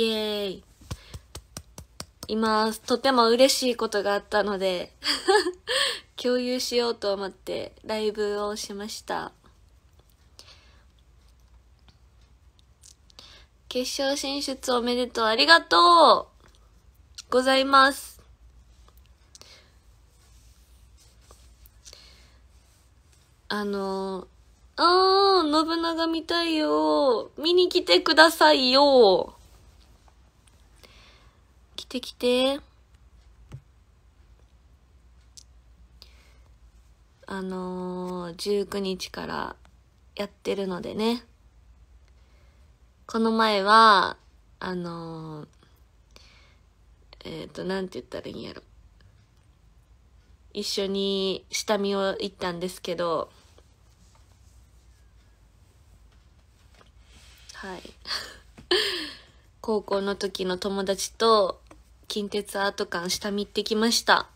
イエーイ。いとても嬉しいことがあったので 共有しようと思ってライブをしました。決勝進出おめでとう。ありがとうございます。あの、あー、信長見たいよ。見に来てくださいよ。てきて。あのー、19日からやってるのでね。この前は、あのー、えっ、ー、と、なんて言ったらいいんやろ。一緒に下見を行ったんですけど、はい。高校の時の友達と、近鉄アート館下見ってきました。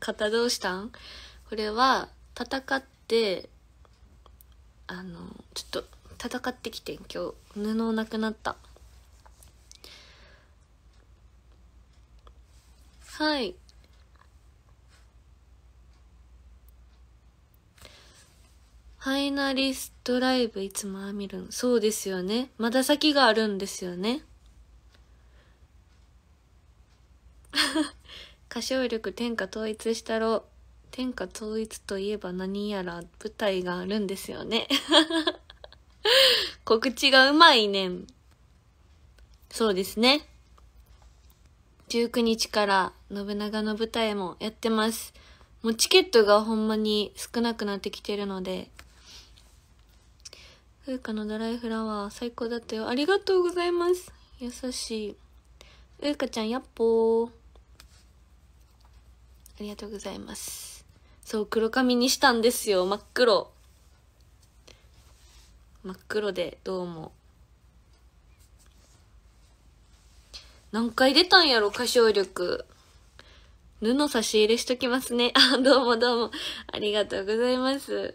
肩 どうしたんこれは戦ってあのちょっと戦ってきてん今日布なくなったはいファイナリストライブいつもみるん。そうですよね。まだ先があるんですよね。歌唱力天下統一したろう。天下統一といえば何やら舞台があるんですよね。告知がうまいねん。そうですね。19日から信長の舞台もやってます。もうチケットがほんまに少なくなってきてるので、風花のドライフラワー、最高だったよ。ありがとうございます。優しい。風花ちゃん、やっぽー。ありがとうございます。そう、黒髪にしたんですよ。真っ黒。真っ黒で、どうも。何回出たんやろ、歌唱力。布差し入れしときますね。あ、どうもどうも。ありがとうございます。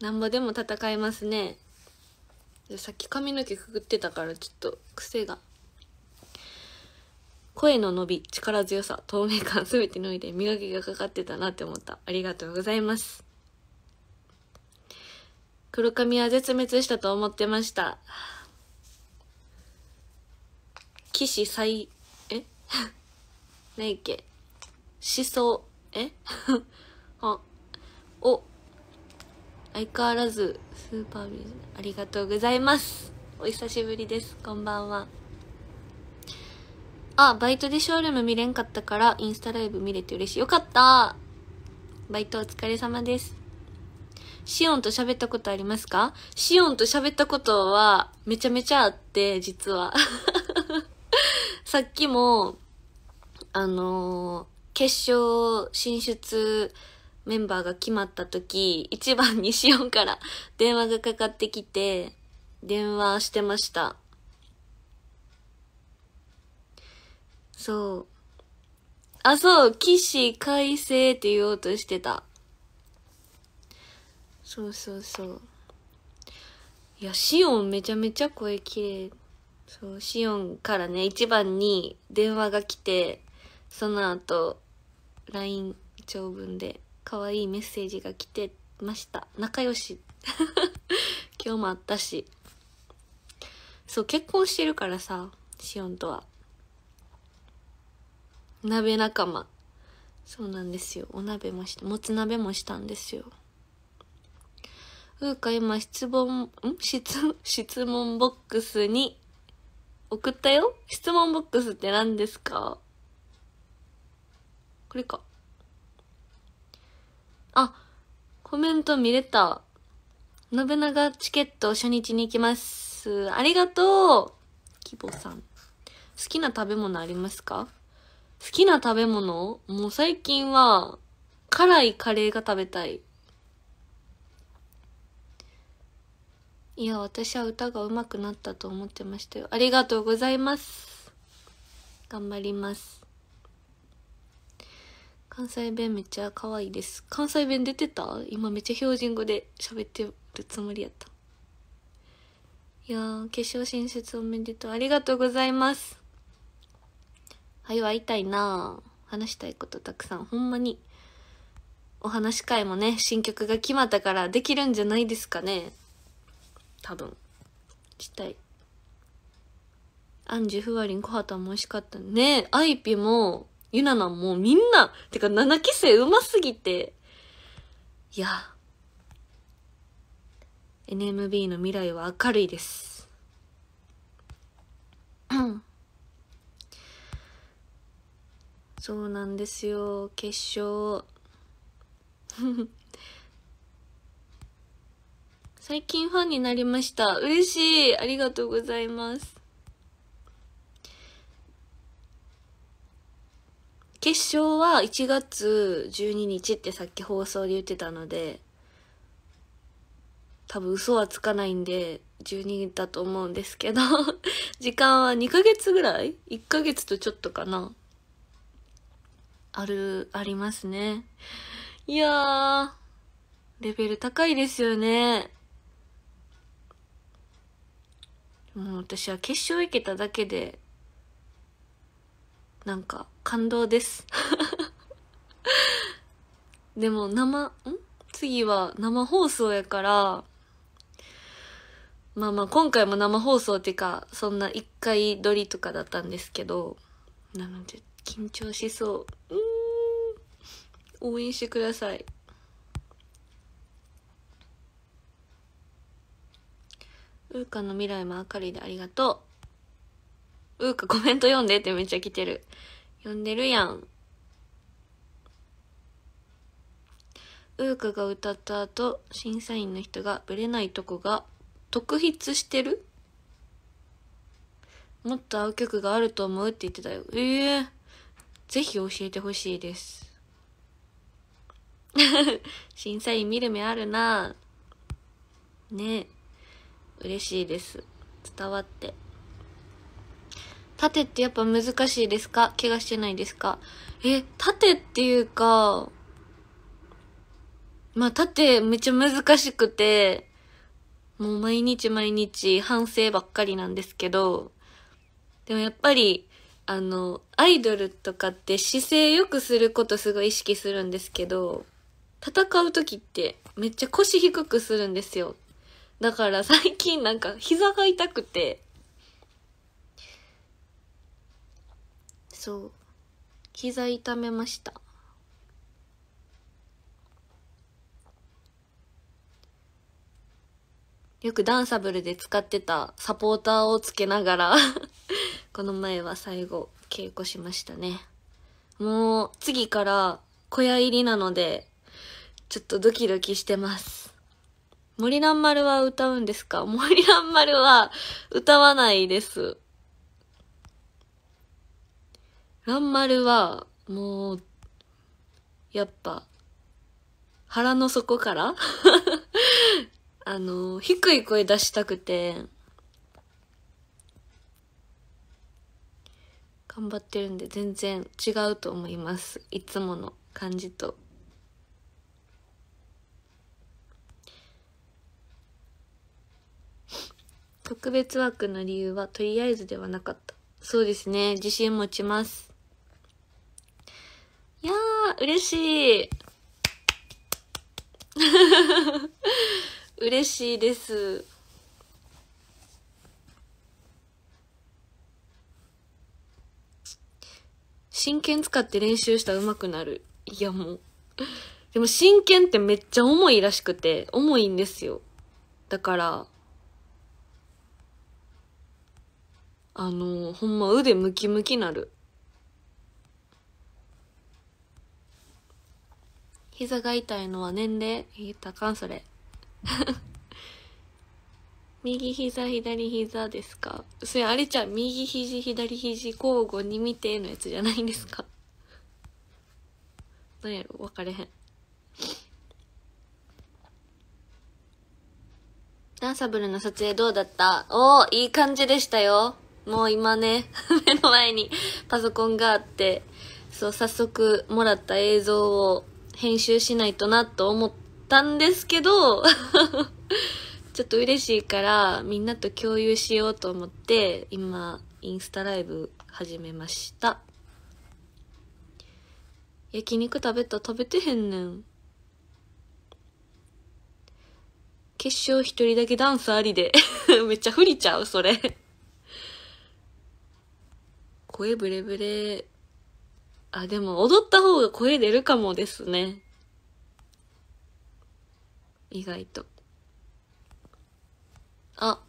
なんぼでも戦いますねさっき髪の毛くぐってたからちょっと癖が声の伸び力強さ透明感全てのいで磨きがかかってたなって思ったありがとうございます黒髪は絶滅したと思ってました騎士最え ないっけ思想え あお相変わらずスーパービズありがとうございますお久しぶりですこんばんはあバイトでショールーム見れんかったからインスタライブ見れて嬉しいよかったバイトお疲れ様ですシオンと喋ったことありますかシオンと喋ったことはめちゃめちゃあって実は さっきもあのー、決勝進出メンバーが決まった時、一番にしようから 電話がかかってきて、電話してました。そう。あ、そう、起死回生って言おうとしてた。そうそうそう。いや、シオンめちゃめちゃ声綺麗。そう、シオンからね、一番に電話が来て、その後、LINE 長文で可愛いメッセージが来てました仲良し 今日もあったしそう結婚してるからさしおんとは鍋仲間そうなんですよお鍋もしてもつ鍋もしたんですようーか今質問ん質質問ボックスに送ったよ質問ボックスって何ですかこれかあ、コメント見れた。信長チケット初日に行きます。ありがとう希望さん。好きな食べ物ありますか好きな食べ物もう最近は、辛いカレーが食べたい。いや、私は歌が上手くなったと思ってましたよ。ありがとうございます。頑張ります。関西弁めっちゃ可愛いです。関西弁出てた今めっちゃ標準語で喋ってるつもりやった。いやー、決勝進出おめでとう。ありがとうございます。はい、会いたいな話したいことたくさん。ほんまに。お話会もね、新曲が決まったからできるんじゃないですかね。多分。したい。アンジュ、フワリン、コハタも美味しかったね。アイピもゆななもうみんな、てか7期生うますぎて、いや、NMB の未来は明るいです。そうなんですよ、決勝。最近ファンになりました。嬉しい。ありがとうございます。決勝は1月12日ってさっき放送で言ってたので、多分嘘はつかないんで、12だと思うんですけど 時間は2ヶ月ぐらい ?1 ヶ月とちょっとかなある、ありますね。いやー、レベル高いですよね。もう私は決勝行けただけで、なんか、感動です でも生ん次は生放送やからまあまあ今回も生放送っていうかそんな1回撮りとかだったんですけどなので緊張しそううん応援してくださいウーカの未来も明るいでありがとう。ウーカコメント読んでってめっちゃ来てる。呼んでるやん。ウーカが歌った後、審査員の人がブレないとこが特筆してるもっと合う曲があると思うって言ってたよ。ええー、ぜひ教えてほしいです。審査員見る目あるなね嬉しいです。伝わって。縦ってやっぱ難しいですか怪我してないですかえ、縦っていうか、まあ縦めっちゃ難しくて、もう毎日毎日反省ばっかりなんですけど、でもやっぱり、あの、アイドルとかって姿勢良くすることすごい意識するんですけど、戦う時ってめっちゃ腰低くするんですよ。だから最近なんか膝が痛くて、そう膝痛めましたよくダンサブルで使ってたサポーターをつけながら この前は最後稽古しましたねもう次から小屋入りなのでちょっとドキドキしてます森蘭丸は歌うんですか森蘭丸は歌わないです。蘭丸は、もう、やっぱ、腹の底から あの、低い声出したくて、頑張ってるんで全然違うと思います。いつもの感じと。特別枠の理由はとりあえずではなかった。そうですね。自信持ちます。いやー、嬉しい。嬉しいです。真剣使って練習したら上手くなる。いやもう。でも真剣ってめっちゃ重いらしくて、重いんですよ。だから、あの、ほんま腕ムキムキなる。膝が痛いのは年齢言ったかんそれ 右膝左膝ですかそれあれちゃん右肘左肘交互に見てのやつじゃないんですか何 やろ分かれへんダンサブルの撮影どうだったおおいい感じでしたよもう今ね 目の前にパソコンがあってそう早速もらった映像を編集しないとなと思ったんですけど ちょっと嬉しいからみんなと共有しようと思って今インスタライブ始めました焼肉食べた食べてへんねん決勝一人だけダンスありで めっちゃ不利ちゃうそれ声ブレブレあ、でも踊った方が声出るかもですね。意外と。あ、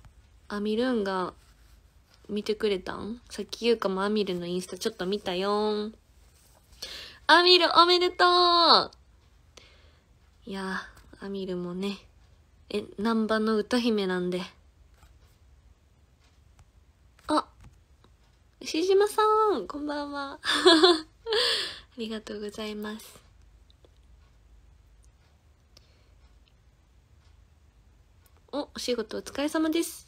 アミルンが見てくれたんさっきゆうかもアミルのインスタちょっと見たよーん。アミルおめでとういやアミルもね、え、南蛮の歌姫なんで。あ、牛島さん、こんばんは。ありがとうございますおお仕事お疲れ様です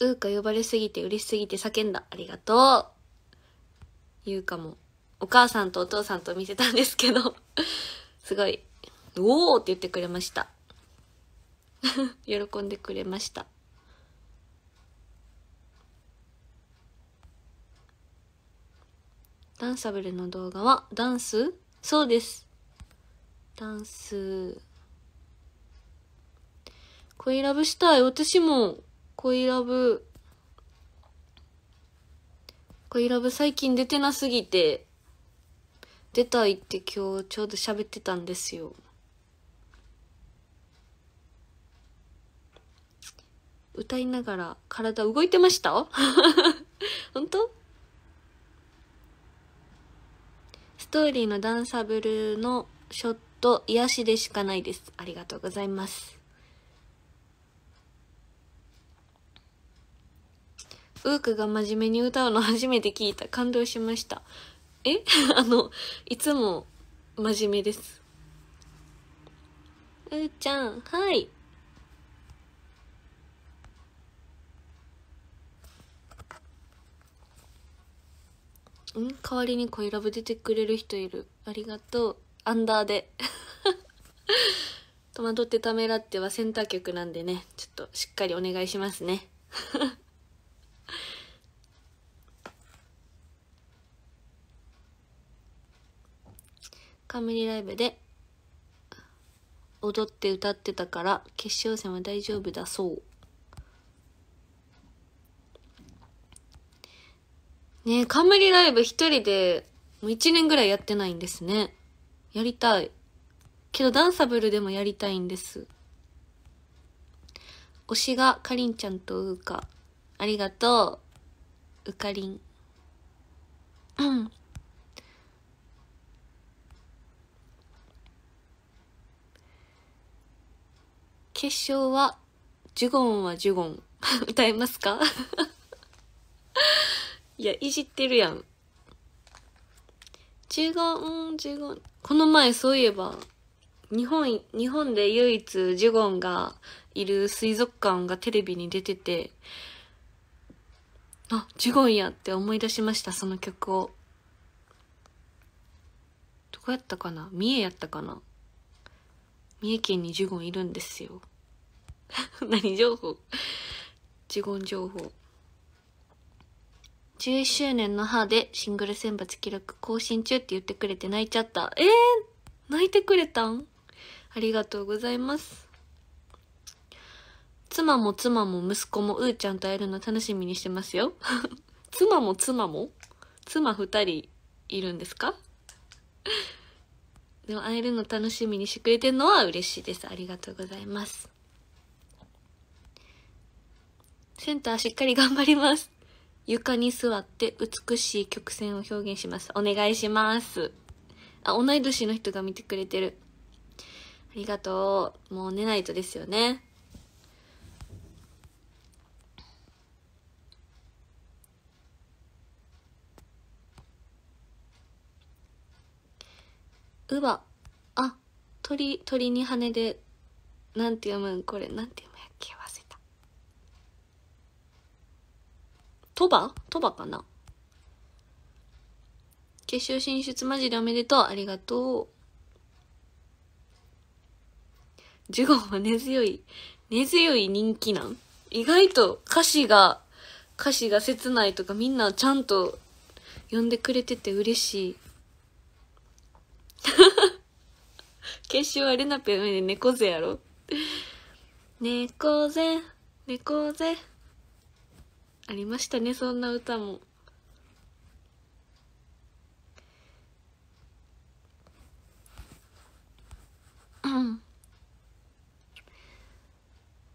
うーか呼ばれすぎて嬉しすぎて叫んだありがとうゆうかもお母さんとお父さんと見せたんですけどすごい「おお!」って言ってくれました 喜んでくれましたダンサブルの動画はダンスそうです。ダンス。恋ラブしたい。私も恋ラブ。恋ラブ最近出てなすぎて、出たいって今日ちょうど喋ってたんですよ。歌いながら体動いてました 本当ストーリーのダンサブルのショット、癒しでしかないです。ありがとうございます。ウークが真面目に歌うの初めて聞いた。感動しました。え あの、いつも真面目です。うーちゃん、はい。うん代わりに恋ラブ出てくれる人いる。ありがとう。アンダーで。戸惑ってためらってはセンター曲なんでね、ちょっとしっかりお願いしますね。冠ライブで踊って歌ってたから決勝戦は大丈夫だそう。ね冠ライブ一人でもう一年ぐらいやってないんですね。やりたい。けどダンサブルでもやりたいんです。推しがかりんちゃんとうか。ありがとう。うかりん。うん。決勝は、ジュゴンはジュゴン。歌えますかいや、いじってるやん。違う、うん、違う。この前そういえば、日本、日本で唯一ジュゴンがいる水族館がテレビに出てて、あ、ジュゴンやって思い出しました、その曲を。どこやったかな三重やったかな三重県にジュゴンいるんですよ。何情報ジュゴン情報。11周年の歯でシングル選抜記録更新中って言ってくれて泣いちゃった。えー、泣いてくれたんありがとうございます。妻も妻も息子もうーちゃんと会えるの楽しみにしてますよ。妻も妻も妻二人いるんですか でも会えるの楽しみにしてくれてるのは嬉しいです。ありがとうございます。センターしっかり頑張ります。床に座って美しい曲線を表現します。お願いします。あ、同い年の人が見てくれてる。ありがとう。もう寝ないとですよね。うわ。あ、鳥、鳥に羽で、なんて読むんこれ、なんて読むやっけわ鳥羽鳥羽かな決勝進出マジでおめでとうありがとうジュゴンは根強い根強い人気なん意外と歌詞が歌詞が切ないとかみんなちゃんと呼んでくれてて嬉しい決勝はレナペの上で猫背やろ猫背猫背ありましたねそんな歌も。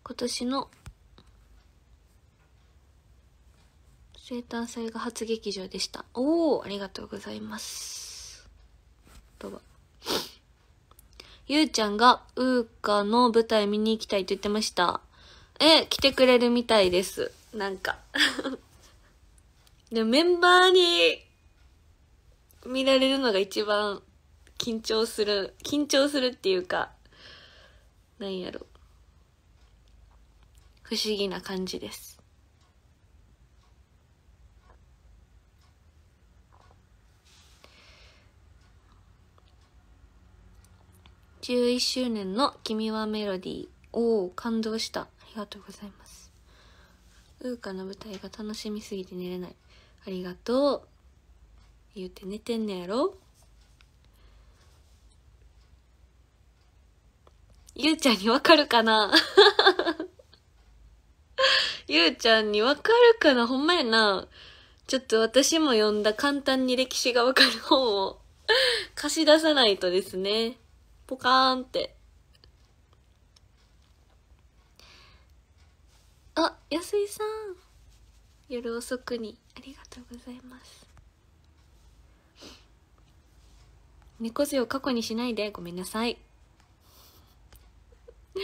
今年の生誕祭が初劇場でしたおおありがとうございますどうぞゆうちゃんがウーカの舞台見に行きたいと言ってましたえ、来てくれるみたいです。なんか で、メンバーに見られるのが一番緊張する、緊張するっていうか、なんやろ。不思議な感じです。11周年の「君はメロディー」おお感動したりがとうございますウーカの舞台が楽しみすぎて寝れないありがとう言うて寝てんねやろゆうちゃんにわかるかな ゆうちゃんにわかるかなほんまやな。ちょっと私も読んだ簡単に歴史がわかる本を貸し出さないとですね。ポカーンって。あ安井さん夜遅くにありがとうございます猫背を過去にしないでごめんなさい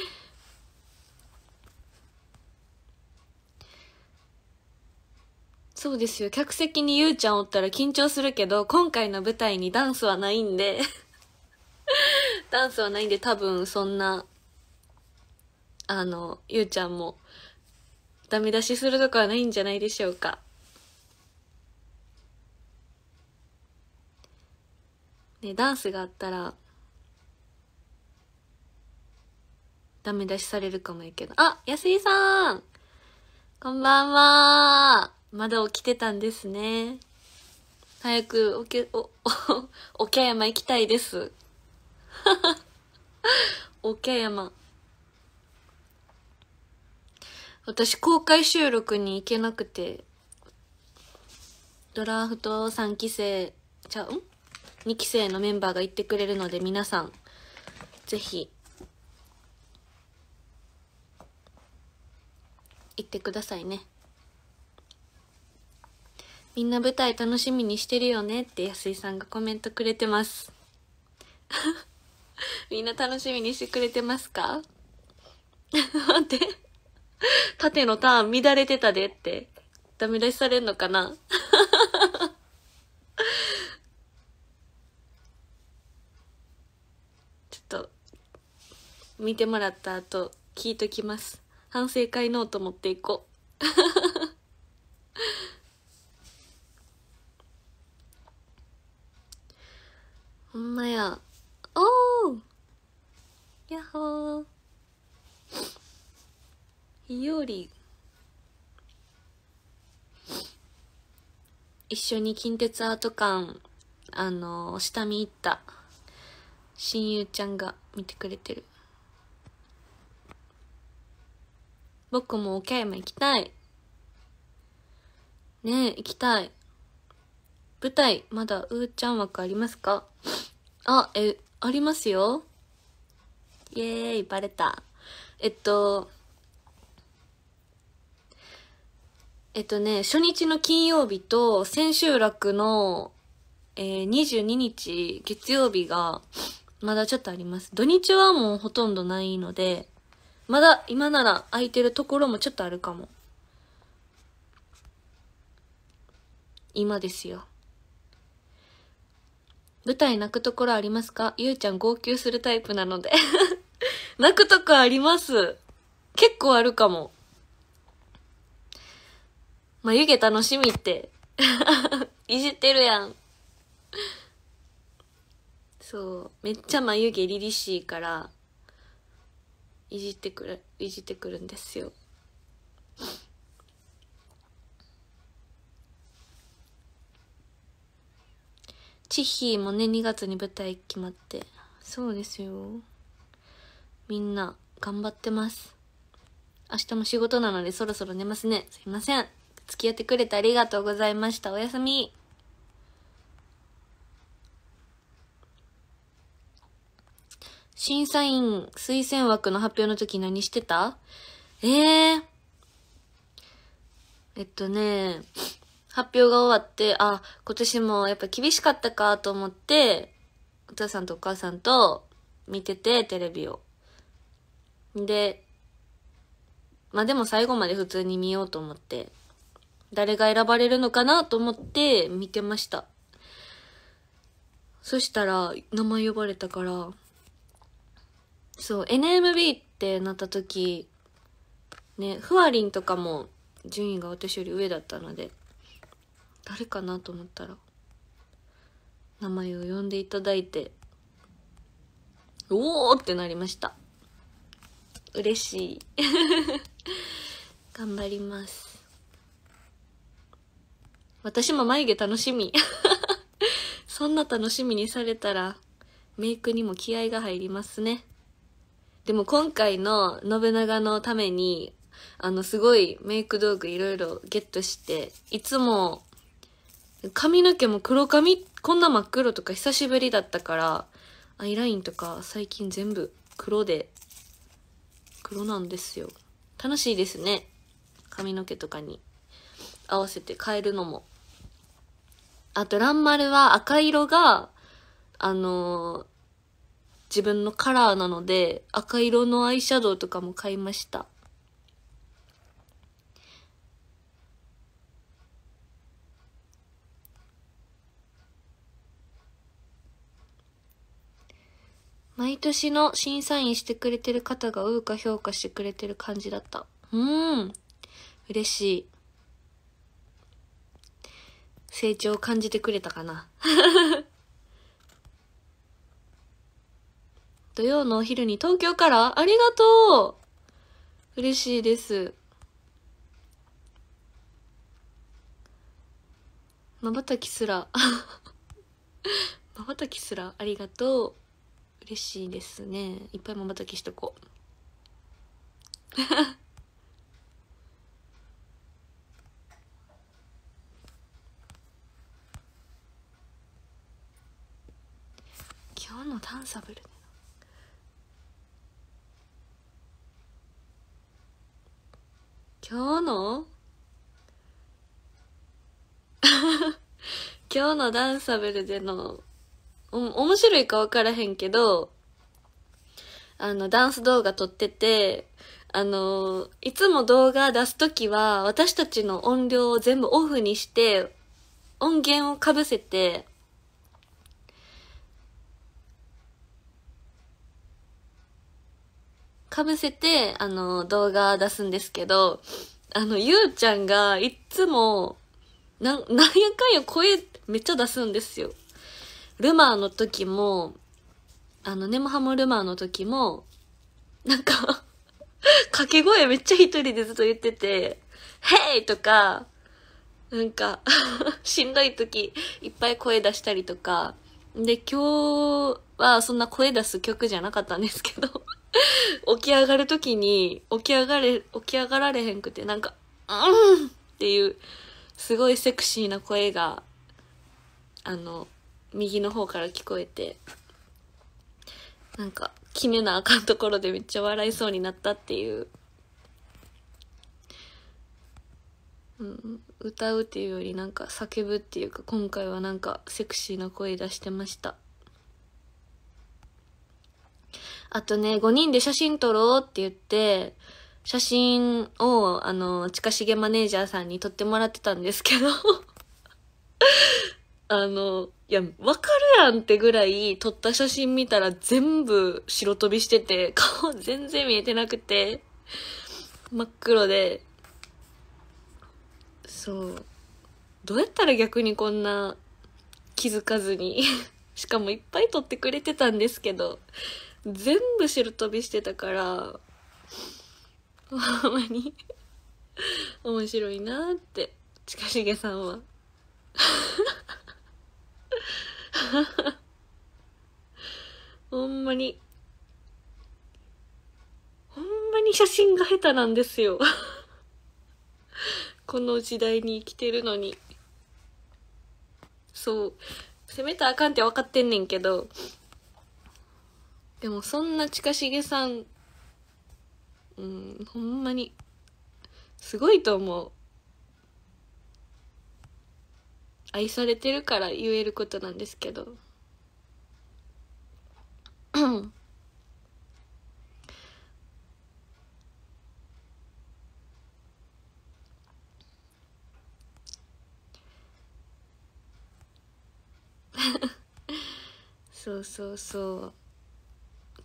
そうですよ客席にゆうちゃんおったら緊張するけど今回の舞台にダンスはないんで ダンスはないんで多分そんなあのゆうちゃんもダメ出しするとかはないんじゃないでしょうか。ね、ダンスがあったら、ダメ出しされるかもやけど。あ、安井さんこんばんはまだ起きてたんですね。早く、おけ、お、お、岡山行きたいです。岡 山。私公開収録に行けなくて、ドラフト3期生、ちゃうん ?2 期生のメンバーが行ってくれるので皆さん、ぜひ、行ってくださいね。みんな舞台楽しみにしてるよねって安井さんがコメントくれてます。みんな楽しみにしてくれてますか 待って 縦のターン乱れてたでって、ダメ出しされんのかな ちょっと、見てもらった後、聞いときます。反省会ノート持っていこう。ほんまや。おーやっほー。いおり一緒に近鉄アート館あの下見行った親友ちゃんが見てくれてる僕も岡山行きたいねえ行きたい舞台まだうーちゃん枠ありますかあえありますよイエーイバレたえっとえっとね、初日の金曜日と千秋楽の、えー、22日月曜日がまだちょっとあります。土日はもうほとんどないので、まだ今なら空いてるところもちょっとあるかも。今ですよ。舞台泣くところありますかゆうちゃん号泣するタイプなので 泣くとこあります。結構あるかも。眉毛楽しみって いじってるやん。そう。めっちゃ眉毛凛々しいから、いじってくる、いじってくるんですよ。チヒもね、2月に舞台決まって。そうですよ。みんな、頑張ってます。明日も仕事なのでそろそろ寝ますね。すいません。付き合ってくれてありがとうございました。おやすみ。審査員推薦枠の発表の時何してたええー、えっとね、発表が終わって、あ、今年もやっぱ厳しかったかと思って、お父さんとお母さんと見てて、テレビを。で、まあでも最後まで普通に見ようと思って誰が選ばれるのかなと思って見てました。そしたら、名前呼ばれたから、そう、NMB ってなった時、ね、ふわりんとかも順位が私より上だったので、誰かなと思ったら、名前を呼んでいただいて、おおってなりました。嬉しい。頑張ります。私も眉毛楽しみ。そんな楽しみにされたら、メイクにも気合が入りますね。でも今回の信長のために、あの、すごいメイク道具いろいろゲットして、いつも、髪の毛も黒髪、こんな真っ黒とか久しぶりだったから、アイラインとか最近全部黒で、黒なんですよ。楽しいですね。髪の毛とかに。合わせて変えるのも。あと、ランマルは赤色が、あのー、自分のカラーなので、赤色のアイシャドウとかも買いました。毎年の審査員してくれてる方がうーか評価してくれてる感じだった。うん。嬉しい。成長を感じてくれたかな 土曜のお昼に東京からありがとう嬉しいです。まばたきすら まばたきすらありがとう。嬉しいですね。いっぱいまばたきしとこう。何のダンサブルでの今日の 今日のダンサブルでのお面白いか分からへんけどあのダンス動画撮っててあのいつも動画出す時は私たちの音量を全部オフにして音源をかぶせてぶせて、あの、動画出すんですけど、あの、ゆうちゃんがいっつも、な、なんやかんや声めっちゃ出すんですよ。ルマーの時も、あの、ネモハムルマーの時も、なんか 掛け声めっちゃ一人でずっと言ってて、ヘイとか、なんか しんどい時、いっぱい声出したりとか、で、今日はそんな声出す曲じゃなかったんですけど 起き上がる時に、起き上がれ、起き上がられへんくて、なんか、うんっていう、すごいセクシーな声が、あの、右の方から聞こえて、なんか、決めなあかんところでめっちゃ笑いそうになったっていう。うん、歌うっていうよりなんか叫ぶっていうか今回はなんかセクシーな声出してました。あとね、5人で写真撮ろうって言って、写真を、あの、近重マネージャーさんに撮ってもらってたんですけど あの、いや、わかるやんってぐらい撮った写真見たら全部白飛びしてて、顔全然見えてなくて、真っ黒で、そう。どうやったら逆にこんな気づかずにしかもいっぱい撮ってくれてたんですけど、全部白飛びしてたから、ほんまに面白いなって、近重さんは。ほんまに、ほんまに写真が下手なんですよこの時代に生きてるのに。そう。攻めたらあかんって分かってんねんけど、でもそんな近重さん、うん、ほんまに、すごいと思う。愛されてるから言えることなんですけど。そうそうそう。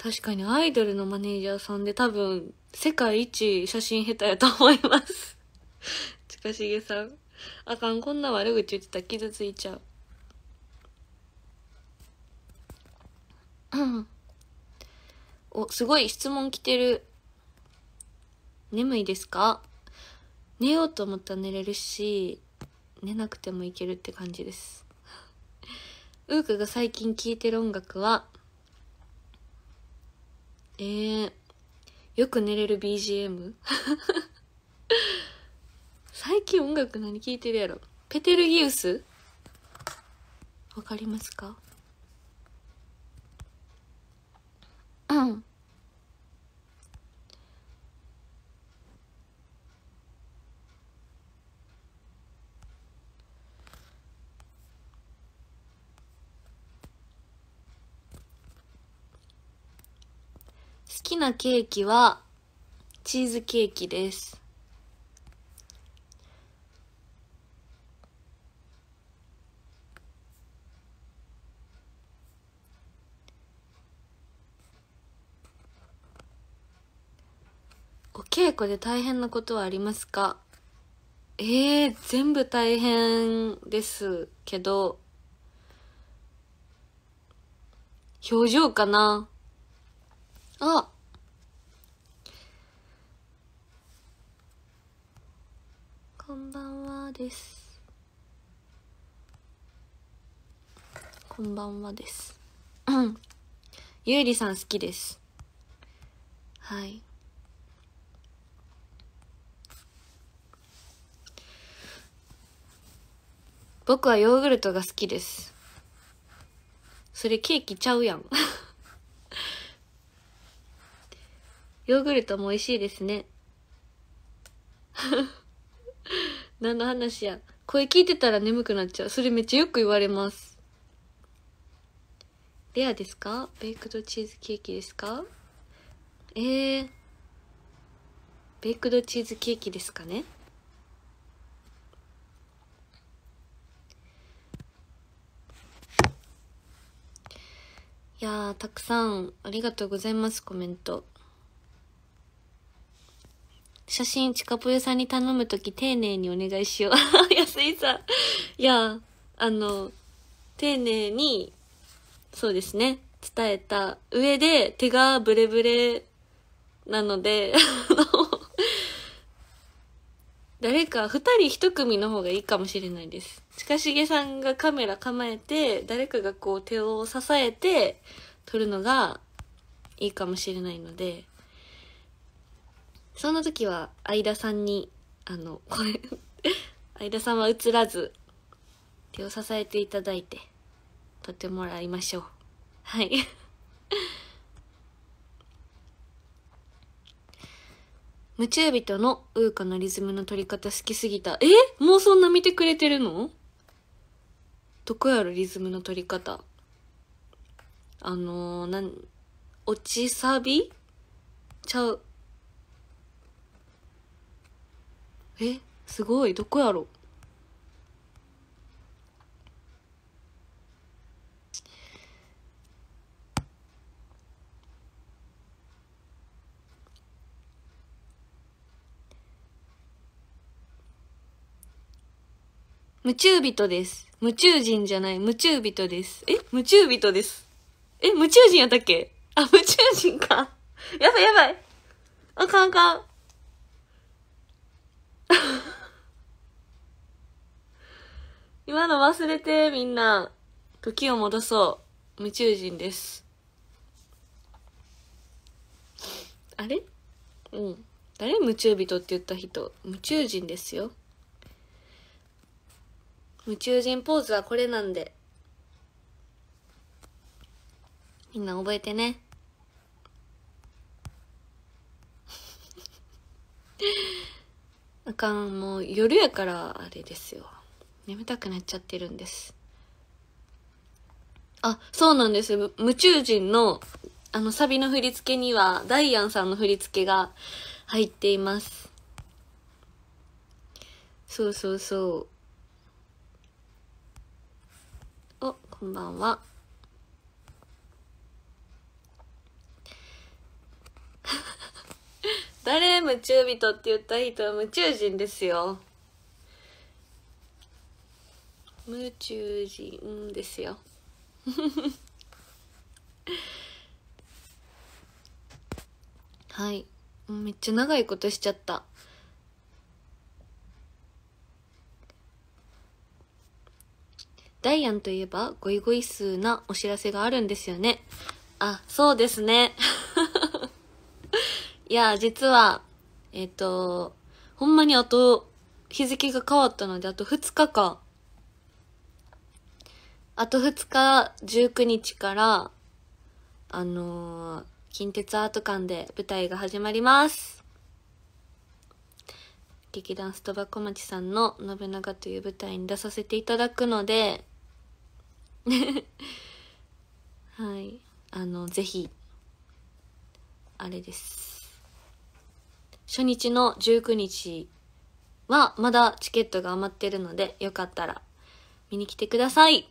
確かにアイドルのマネージャーさんで多分、世界一写真下手やと思います 近重さん。あかん、こんな悪口言ってたら傷ついちゃう。うん。お、すごい質問来てる。眠いですか寝ようと思ったら寝れるし、寝なくてもいけるって感じです。ウークが最近聴いてる音楽は、えー、よく寝れる BGM? 最近音楽何聴いてるやろペテルギウスわかりますかうん。きなケーキは、チーズケーキです。お稽古で大変なことはありますかええー、全部大変ですけど、表情かなあこんばんはですこんばんはですゆうりさん好きですはい僕はヨーグルトが好きですそれケーキちゃうやん ヨーグルトも美味しいですね 何の話や声聞いてたら眠くなっちゃうそれめっちゃよく言われますレアですかベイクドチーズケーキですかえー、ベイクドチーズケーキですかねいやたくさんありがとうございますコメント写真、ちかぽよさんに頼むとき、丁寧にお願いしよう。安井さん。いや、あの、丁寧に、そうですね、伝えた上で、手がブレブレなので、あの、誰か二人一組の方がいいかもしれないです。近重さんがカメラ構えて、誰かがこう手を支えて撮るのがいいかもしれないので、そんな時は相田さんにあのこれ 相田さんは映らず手を支えていただいて撮ってもらいましょうはい 夢中人のウーカのリズムの取り方好きすぎたえもうそんな見てくれてるのどこやろリズムの取り方あのー、なん落ちサビちゃうえすごいどこやろ夢中人です。夢中人じゃない、夢中人です。え夢中人です。え夢中人やったっけあ、夢中人か。やばいやばい。あかんあかん。今の忘れて、みんな。時を戻そう。夢中人です。あれうん。誰夢中人って言った人。夢中人ですよ。夢中人ポーズはこれなんで。みんな覚えてね。あかんもう夜やからあれですよ眠たくなっちゃってるんですあそうなんです夢中人のあのサビの振り付けにはダイアンさんの振り付けが入っていますそうそうそうおこんばんは誰夢中人って言った人は夢中人ですよ夢中人ですよ はいめっちゃ長いことしちゃったダイアンといえばゴイゴイ数なお知らせがあるんですよねあそうですね いや、実は、えっ、ー、と、ほんまにあと、日付が変わったので、あと2日か。あと2日、19日から、あのー、近鉄アート館で舞台が始まります。劇団ストバマ町さんの信長という舞台に出させていただくので はい。あの、ぜひ、あれです。初日の19日はまだチケットが余ってるので、よかったら見に来てください。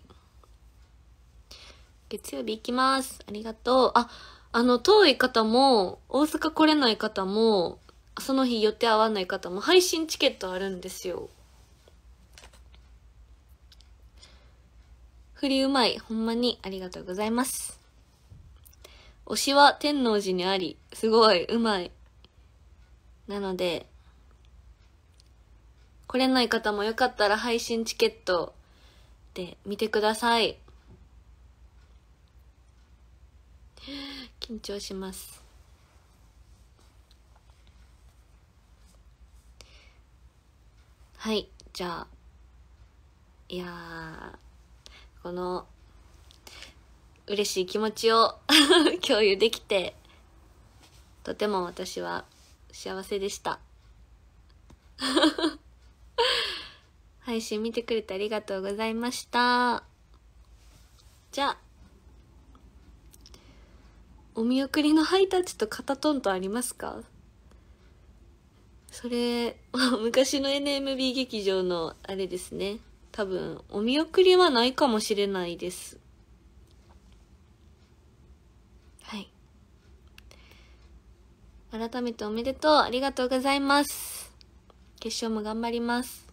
月曜日行きます。ありがとう。あ、あの、遠い方も、大阪来れない方も、その日予定合わない方も、配信チケットあるんですよ。振りうまい。ほんまにありがとうございます。推しは天王寺にあり、すごい、うまい。なので、来れない方もよかったら配信チケットで見てください。緊張します。はい、じゃあ、いやこの、嬉しい気持ちを 共有できて、とても私は幸せでした 配信見てくれてありがとうございましたじゃあお見送りのハイタッチと肩トントンありますかそれ 昔の NMB 劇場のあれですね多分お見送りはないかもしれないです改めておめでとう。ありがとうございます。決勝も頑張ります。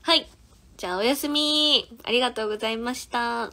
はい。じゃあおやすみ。ありがとうございました。